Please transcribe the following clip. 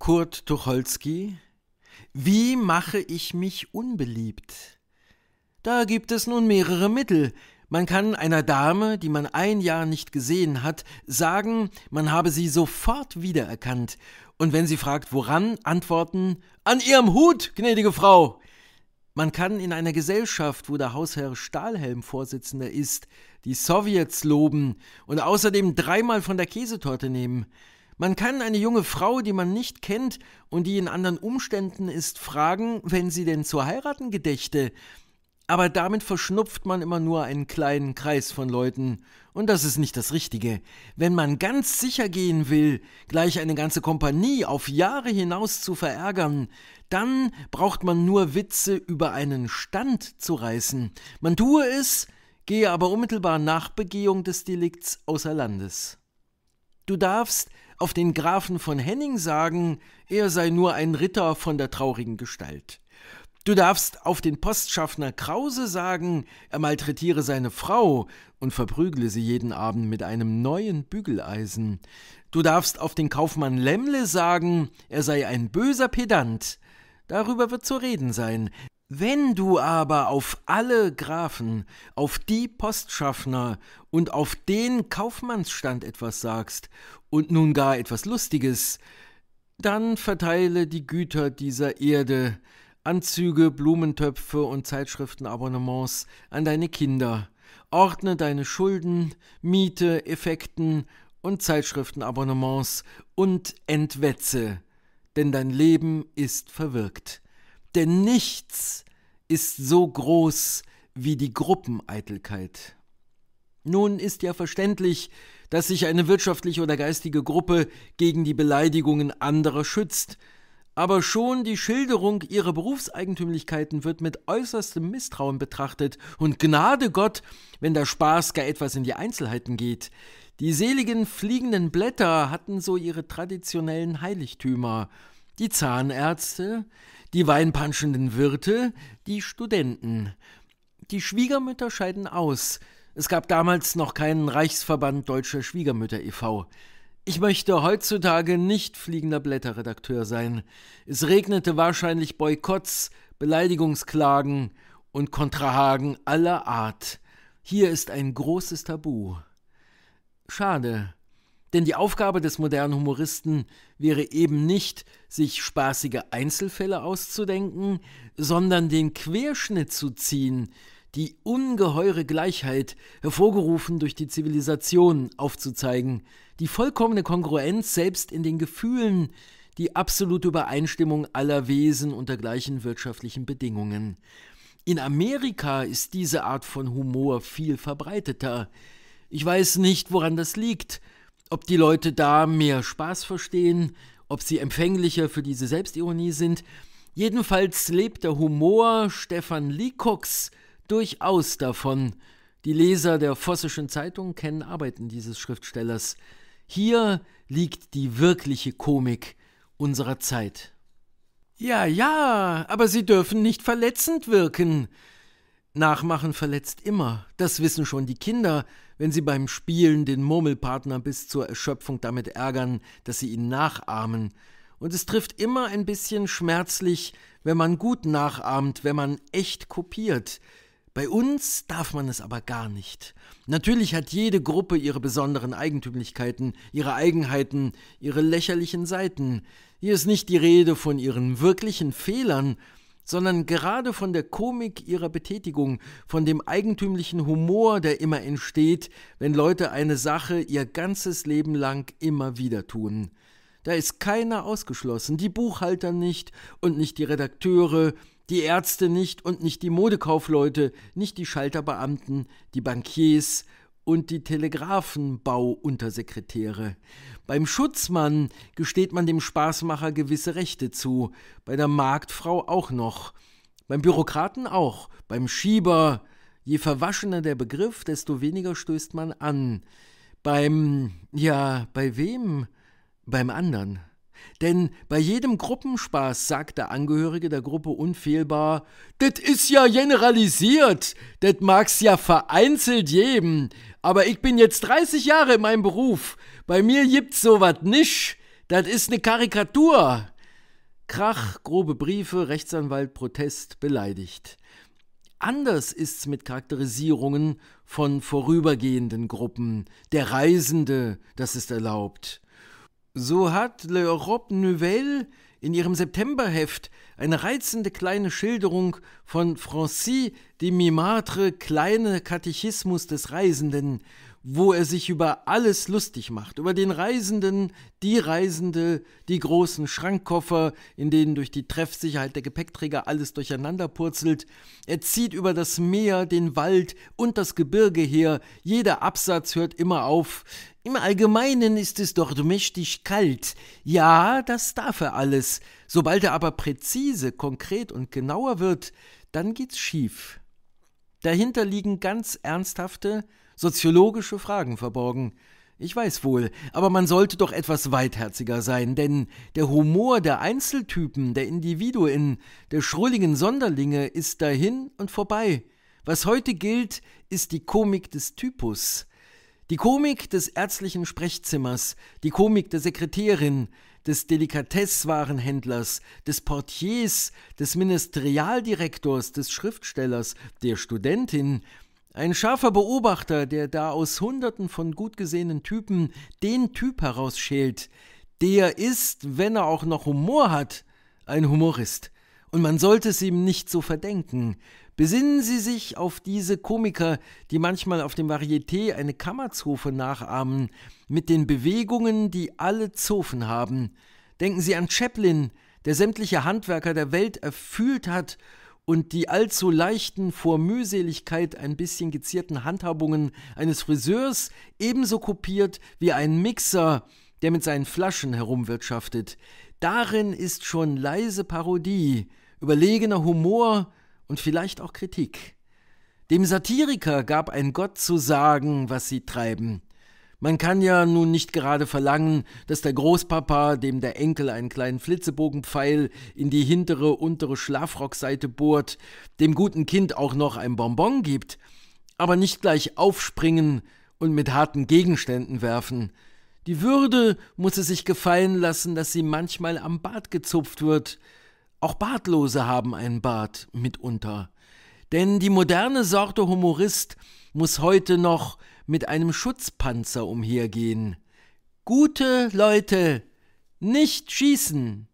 Kurt Tucholsky, wie mache ich mich unbeliebt? Da gibt es nun mehrere Mittel. Man kann einer Dame, die man ein Jahr nicht gesehen hat, sagen, man habe sie sofort wiedererkannt, und wenn sie fragt, woran, antworten An ihrem Hut, gnädige Frau. Man kann in einer Gesellschaft, wo der Hausherr Stahlhelm Vorsitzender ist, die Sowjets loben und außerdem dreimal von der Käsetorte nehmen. Man kann eine junge Frau, die man nicht kennt und die in anderen Umständen ist, fragen, wenn sie denn zu heiraten gedächte. Aber damit verschnupft man immer nur einen kleinen Kreis von Leuten. Und das ist nicht das Richtige. Wenn man ganz sicher gehen will, gleich eine ganze Kompanie auf Jahre hinaus zu verärgern, dann braucht man nur Witze über einen Stand zu reißen. Man tue es, gehe aber unmittelbar nach Begehung des Delikts außer Landes. Du darfst, auf den Grafen von Henning sagen, er sei nur ein Ritter von der traurigen Gestalt. Du darfst auf den Postschaffner Krause sagen, er malträtiere seine Frau und verprügle sie jeden Abend mit einem neuen Bügeleisen. Du darfst auf den Kaufmann Lämmle sagen, er sei ein böser Pedant. Darüber wird zu reden sein, wenn du aber auf alle Grafen, auf die Postschaffner und auf den Kaufmannsstand etwas sagst und nun gar etwas Lustiges, dann verteile die Güter dieser Erde, Anzüge, Blumentöpfe und Zeitschriftenabonnements an deine Kinder, ordne deine Schulden, Miete, Effekten und Zeitschriftenabonnements und entwetze, denn dein Leben ist verwirkt. Denn nichts ist so groß wie die Gruppeneitelkeit. Nun ist ja verständlich, dass sich eine wirtschaftliche oder geistige Gruppe gegen die Beleidigungen anderer schützt, aber schon die Schilderung ihrer Berufseigentümlichkeiten wird mit äußerstem Misstrauen betrachtet und Gnade Gott, wenn der Spaß gar etwas in die Einzelheiten geht. Die seligen fliegenden Blätter hatten so ihre traditionellen Heiligtümer, die Zahnärzte, die weinpanschenden Wirte, die Studenten. Die Schwiegermütter scheiden aus. Es gab damals noch keinen Reichsverband Deutscher Schwiegermütter e.V. Ich möchte heutzutage nicht fliegender Blätterredakteur sein. Es regnete wahrscheinlich Boykotts, Beleidigungsklagen und Kontrahagen aller Art. Hier ist ein großes Tabu. Schade, denn die Aufgabe des modernen Humoristen wäre eben nicht, sich spaßige Einzelfälle auszudenken, sondern den Querschnitt zu ziehen, die ungeheure Gleichheit, hervorgerufen durch die Zivilisation, aufzuzeigen, die vollkommene Kongruenz selbst in den Gefühlen, die absolute Übereinstimmung aller Wesen unter gleichen wirtschaftlichen Bedingungen. In Amerika ist diese Art von Humor viel verbreiteter. Ich weiß nicht, woran das liegt, ob die Leute da mehr Spaß verstehen, ob sie empfänglicher für diese Selbstironie sind. Jedenfalls lebt der Humor Stefan Likoks durchaus davon. Die Leser der Vossischen Zeitung kennen Arbeiten dieses Schriftstellers. Hier liegt die wirkliche Komik unserer Zeit. Ja, ja, aber sie dürfen nicht verletzend wirken. Nachmachen verletzt immer. Das wissen schon die Kinder, wenn sie beim Spielen den Murmelpartner bis zur Erschöpfung damit ärgern, dass sie ihn nachahmen. Und es trifft immer ein bisschen schmerzlich, wenn man gut nachahmt, wenn man echt kopiert. Bei uns darf man es aber gar nicht. Natürlich hat jede Gruppe ihre besonderen Eigentümlichkeiten, ihre Eigenheiten, ihre lächerlichen Seiten. Hier ist nicht die Rede von ihren wirklichen Fehlern, sondern gerade von der Komik ihrer Betätigung, von dem eigentümlichen Humor, der immer entsteht, wenn Leute eine Sache ihr ganzes Leben lang immer wieder tun. Da ist keiner ausgeschlossen, die Buchhalter nicht und nicht die Redakteure, die Ärzte nicht und nicht die Modekaufleute, nicht die Schalterbeamten, die Bankiers, und die Telegrafenbauuntersekretäre. Beim Schutzmann gesteht man dem Spaßmacher gewisse Rechte zu, bei der Marktfrau auch noch, beim Bürokraten auch, beim Schieber. Je verwaschener der Begriff, desto weniger stößt man an. Beim, ja, bei wem? Beim anderen. Denn bei jedem Gruppenspaß sagt der Angehörige der Gruppe unfehlbar: Das ist ja generalisiert, das mag's ja vereinzelt geben, aber ich bin jetzt 30 Jahre in meinem Beruf. Bei mir gibt's sowas nicht. Das ist eine Karikatur. Krach, grobe Briefe, Rechtsanwalt, Protest, beleidigt. Anders ist's mit Charakterisierungen von vorübergehenden Gruppen. Der Reisende, das ist erlaubt. So hat L'Europe Nouvelle in ihrem Septemberheft eine reizende kleine Schilderung von Francis de Mimatre Kleine Katechismus des Reisenden wo er sich über alles lustig macht, über den Reisenden, die Reisende, die großen Schrankkoffer, in denen durch die Treffsicherheit der Gepäckträger alles durcheinander purzelt. Er zieht über das Meer, den Wald und das Gebirge her, jeder Absatz hört immer auf. Im Allgemeinen ist es dort mächtig kalt. Ja, das darf er alles. Sobald er aber präzise, konkret und genauer wird, dann geht's schief. Dahinter liegen ganz ernsthafte soziologische Fragen verborgen. Ich weiß wohl, aber man sollte doch etwas weitherziger sein, denn der Humor der Einzeltypen, der Individuen, der schrulligen Sonderlinge ist dahin und vorbei. Was heute gilt, ist die Komik des Typus. Die Komik des ärztlichen Sprechzimmers, die Komik der Sekretärin, des Delikatesswarenhändlers, des Portiers, des Ministerialdirektors, des Schriftstellers, der Studentin, ein scharfer Beobachter, der da aus Hunderten von gut gesehenen Typen den Typ herausschält, der ist, wenn er auch noch Humor hat, ein Humorist. Und man sollte es ihm nicht so verdenken. Besinnen Sie sich auf diese Komiker, die manchmal auf dem Varieté eine Kammerzofe nachahmen, mit den Bewegungen, die alle Zofen haben. Denken Sie an Chaplin, der sämtliche Handwerker der Welt erfüllt hat und die allzu leichten, vor Mühseligkeit ein bisschen gezierten Handhabungen eines Friseurs ebenso kopiert wie ein Mixer, der mit seinen Flaschen herumwirtschaftet. Darin ist schon leise Parodie, überlegener Humor und vielleicht auch Kritik. Dem Satiriker gab ein Gott zu sagen, was sie treiben. Man kann ja nun nicht gerade verlangen, dass der Großpapa, dem der Enkel einen kleinen Flitzebogenpfeil in die hintere, untere Schlafrockseite bohrt, dem guten Kind auch noch ein Bonbon gibt, aber nicht gleich aufspringen und mit harten Gegenständen werfen. Die Würde muss es sich gefallen lassen, dass sie manchmal am Bart gezupft wird. Auch Bartlose haben einen Bart mitunter. Denn die moderne Sorte Humorist muss heute noch mit einem Schutzpanzer umhergehen. Gute Leute, nicht schießen!